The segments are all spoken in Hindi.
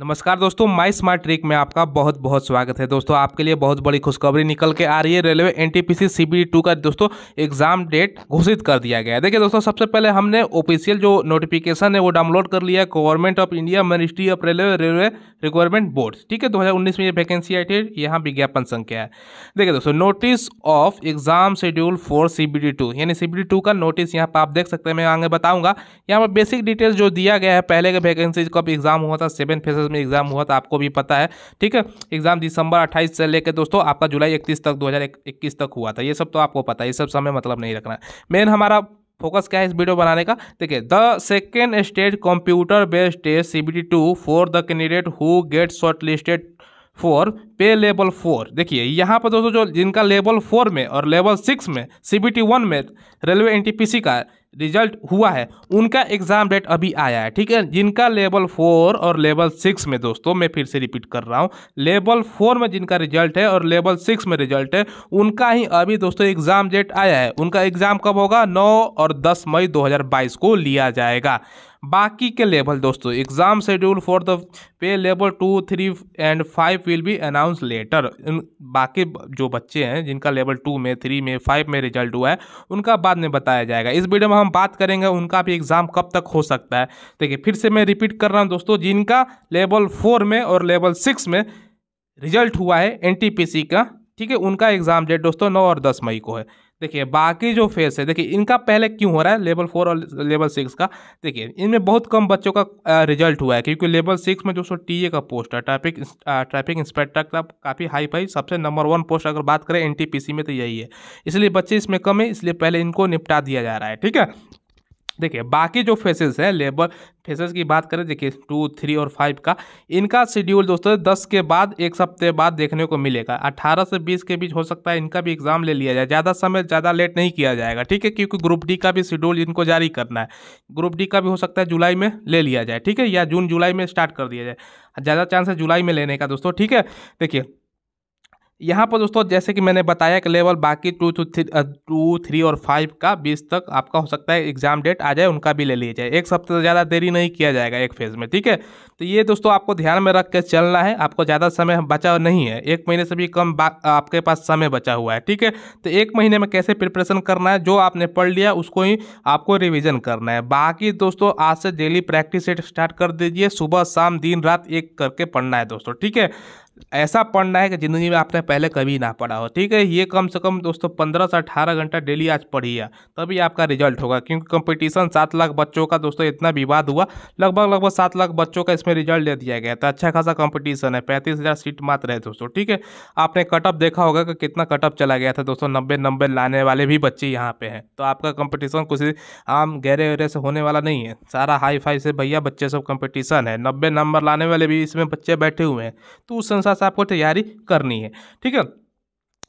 नमस्कार दोस्तों माई स्मार्ट ट्रिक में आपका बहुत बहुत स्वागत है दोस्तों आपके लिए बहुत बड़ी खुशखबरी निकल के आ रही है रेलवे एनटीपीसी सीबीडी टू का दोस्तों एग्जाम डेट घोषित कर दिया गया है देखिए दोस्तों सबसे पहले हमने ऑफिशियल जो नोटिफिकेशन है वो डाउनलोड कर लिया government of India ministry of railway railway requirement board ठीक है दो में ये वैकेंसी आई थी यहाँ विज्ञापन संख्या है देखिए दोस्तों notice of exam schedule for C B यानी सी बी का नोटिस यहाँ पर आप देख सकते हैं मैं आगे बताऊँगा यहाँ पर बेसिक डिटेल्स जो दिया गया है पहले के वैकेंसी कब एग्जाम हुआ था सेवन फेज प्रोसेस में एग्जाम हुआ था आपको भी पता है ठीक है एग्जाम दिसंबर अट्ठाईस से लेकर दोस्तों आपका जुलाई इकतीस तक दो तक हुआ था ये सब तो आपको पता है ये सब समय मतलब नहीं रखना है मेन हमारा फोकस क्या है इस वीडियो बनाने का देखिए the second stage computer based test C B two for the candidate who get shortlisted for pay level four देखिए यहाँ पर दोस्तों जो जिनका लेवल फोर में और लेवल सिक्स में सी बी टी वन में railway N T P C का रिजल्ट हुआ है उनका एग्जाम डेट अभी आया है ठीक है जिनका लेवल फोर और लेवल सिक्स में दोस्तों मैं फिर से रिपीट कर रहा हूँ लेवल फोर में जिनका रिजल्ट है और लेवल सिक्स में रिजल्ट है उनका ही अभी दोस्तों एग्जाम डेट आया है उनका एग्जाम कब होगा नौ और दस मई दो को लिया जाएगा बाकी के लेवल दोस्तों exam schedule for the pay level two three and five will be announce later बाकी जो बच्चे हैं जिनका लेवल टू में थ्री में फाइव में रिजल्ट हुआ है उनका बाद में बताया जाएगा इस वीडियो में हम बात करेंगे उनका भी एग्ज़ाम कब तक हो सकता है देखिए फिर से मैं रिपीट कर रहा हूँ दोस्तों जिनका लेवल फोर में और लेवल सिक्स में रिजल्ट हुआ है एन का ठीक है उनका एग्ज़ाम डेट दोस्तों नौ और दस मई को है देखिए बाकी जो फेस है देखिए इनका पहले क्यों हो रहा है लेवल फोर और लेवल सिक्स का देखिए इनमें बहुत कम बच्चों का रिजल्ट हुआ है क्योंकि लेवल सिक्स में जो सो टी का पोस्ट है ट्रैफिक ट्रैफिक इंस्पेक्टर का काफ़ी हाई फाई सबसे नंबर वन पोस्ट अगर बात करें एन में तो यही है इसलिए बच्चे इसमें कम है इसलिए पहले इनको निपटा दिया जा रहा है ठीक है देखिए बाकी जो फेसेस हैं लेबर फेसेस की बात करें देखिए टू थ्री और फाइव का इनका शेड्यूल दोस्तों दस के बाद एक सप्ताह बाद देखने को मिलेगा अट्ठारह से बीस के बीच हो सकता है इनका भी एग्ज़ाम ले लिया जाए ज़्यादा समय ज़्यादा लेट नहीं किया जाएगा ठीक है क्योंकि ग्रुप डी का भी शेड्यूल इनको जारी करना है ग्रुप डी का भी हो सकता है जुलाई में ले लिया जाए ठीक है या जून जुलाई में स्टार्ट कर दिया जाए ज़्यादा चांस है जुलाई में लेने का दोस्तों ठीक है देखिए यहाँ पर दोस्तों जैसे कि मैंने बताया कि लेवल बाकी two two three two three और फाइव का बीस तक आपका हो सकता है एग्जाम डेट आ जाए उनका भी ले लिया जाए एक सप्ताह से ज़्यादा देरी नहीं किया जाएगा एक फेज़ में ठीक है तो ये दोस्तों आपको ध्यान में रख के चलना है आपको ज़्यादा समय बचा नहीं है एक महीने से भी कम आपके पास समय बचा हुआ है ठीक है तो एक महीने में कैसे प्रिपरेशन करना है जो आपने पढ़ लिया उसको ही आपको रिविज़न करना है बाकी दोस्तों आज से डेली प्रैक्टिस सेट स्टार्ट कर दीजिए सुबह शाम दिन रात एक करके पढ़ना है दोस्तों ठीक है ऐसा पढ़ना है कि ज़िंदगी में आपने पहले कभी ना पढ़ा हो ठीक है ये कम से कम दोस्तों पंद्रह से अठारह घंटा डेली आज पढ़िए तभी आपका रिजल्ट होगा क्योंकि कंपटीशन सात लाख बच्चों का दोस्तों इतना विवाद हुआ लगभग लगभग सात लाख बच्चों का इसमें रिजल्ट दे दिया गया था अच्छा खासा कंपटीशन है पैंतीस हज़ार सीट मात्र है दोस्तों ठीक है आपने कटअप देखा होगा कि कितना कटअप चला गया था दोस्तों नब्बे नब्बे लाने वाले भी बच्चे यहाँ पे हैं तो आपका कॉम्पिटिशन कुछ आम गहरे वहरे से होने वाला नहीं है सारा हाई फाई से भैया बच्चे सब कॉम्पिटिशन है नब्बे नंबर लाने वाले भी इसमें बच्चे बैठे हुए हैं तो उस संसार सा आपको तैयारी करनी है ठीक है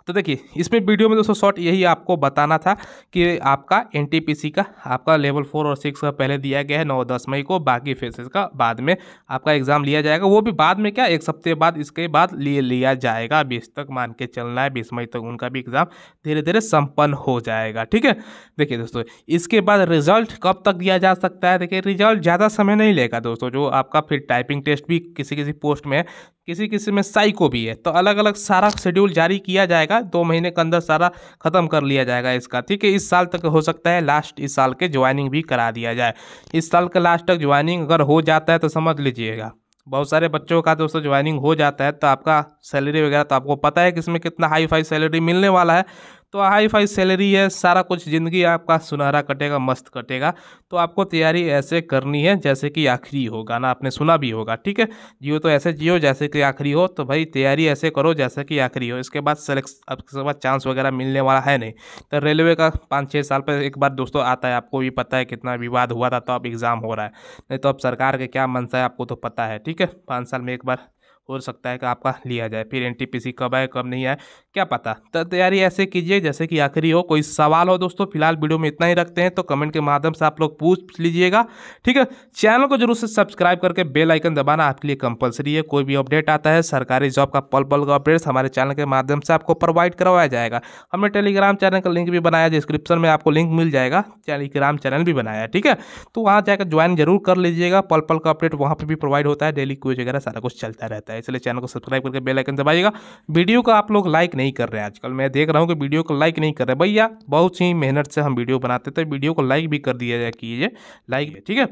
तो देखिए इसमें वीडियो में दोस्तों शॉर्ट यही आपको बताना था कि आपका एन का आपका लेवल फोर और सिक्स का पहले दिया गया है नौ दस मई को बाकी फेसेस का बाद में आपका एग्ज़ाम लिया जाएगा वो भी बाद में क्या एक सप्ते बाद इसके बाद लिए लिया जाएगा बीस तक मान के चलना है बीस मई तक उनका भी एग्ज़ाम धीरे धीरे संपन्न हो जाएगा ठीक है देखिए दोस्तों इसके बाद रिजल्ट कब तक दिया जा सकता है देखिए रिजल्ट ज़्यादा समय नहीं लेगा दोस्तों जो आपका फिर टाइपिंग टेस्ट भी किसी किसी पोस्ट में है किसी किसी में साइको भी है तो अलग अलग सारा शेड्यूल जारी किया जाएगा जाएगा दो महीने के अंदर सारा खत्म कर लिया जाएगा इसका ठीक है इस साल तक हो सकता है लास्ट इस साल के ज्वाइनिंग भी करा दिया जाए इस साल के लास्ट तक ज्वाइनिंग अगर हो जाता है तो समझ लीजिएगा बहुत सारे बच्चों का दोस्तों ज्वाइनिंग हो जाता है तो आपका सैलरी वगैरह तो आपको पता है कि इसमें कितना हाई फाई सैलरी मिलने वाला है तो हाई फाई सैलरी है सारा कुछ ज़िंदगी आपका सुनहरा कटेगा मस्त कटेगा तो आपको तैयारी ऐसे करनी है जैसे कि आखिरी हो गाना आपने सुना भी होगा ठीक है जियो तो ऐसे जियो जैसे कि आखिरी हो तो भाई तैयारी ऐसे करो जैसे कि आखिरी हो इसके बाद सेलेक्ट आपके बाद चांस वगैरह मिलने वाला है नहीं तो रेलवे का पाँच छः साल पर एक बार दोस्तों आता है आपको भी पता है कितना विवाद हुआ था तो अब एग्ज़ाम हो रहा है नहीं तो अब सरकार के क्या मनसा है आपको तो पता है ठीक है पाँच साल में एक बार हो सकता है कि आपका लिया जाए फिर एन कब आए कब नहीं आए क्या पता तो तैयारी ऐसे कीजिए जैसे कि आखिरी हो कोई सवाल हो दोस्तों फिलहाल वीडियो में इतना ही रखते हैं तो कमेंट के माध्यम से आप लोग पूछ लीजिएगा ठीक है चैनल को जरूर से सब्सक्राइब करके बेल आइकन दबाना आपके लिए कंपलसरी है कोई भी अपडेट आता है सरकारी जॉब का पल पल का अपडेट्स हमारे चैनल के माध्यम से आपको प्रोवाइड करवाया जाएगा हमने टेलीग्राम चैनल का लिंक भी बनाया डिस्क्रिप्शन में आपको लिंक मिल जाएगा टेलीग्राम चैनल भी बनाया ठीक है तो वहाँ जाकर ज्वाइन जरूर कर लीजिएगा पल पल का अपडेट वहाँ पर भी प्रोवाइड होता है डेली क्विज वगैरह सारा कुछ चलता रहता है है इसलिए चैनल को सब्सक्राइब करके बेल आइकन दबाइएगा वीडियो का आप लोग लाइक नहीं कर रहे हैं आजकल मैं देख रहा हूँ कि वीडियो को लाइक नहीं कर रहे भैया बहुत ही मेहनत से हम वीडियो बनाते थे तो वीडियो को लाइक भी कर दिया जाए कीजिए लाइक ठीक है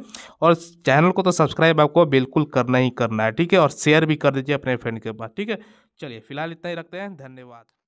और चैनल को तो सब्सक्राइब आपको बिल्कुल करना ही करना है ठीक है और शेयर भी कर दीजिए अपने फ्रेंड के पास ठीक है चलिए फिलहाल इतना ही रखते हैं धन्यवाद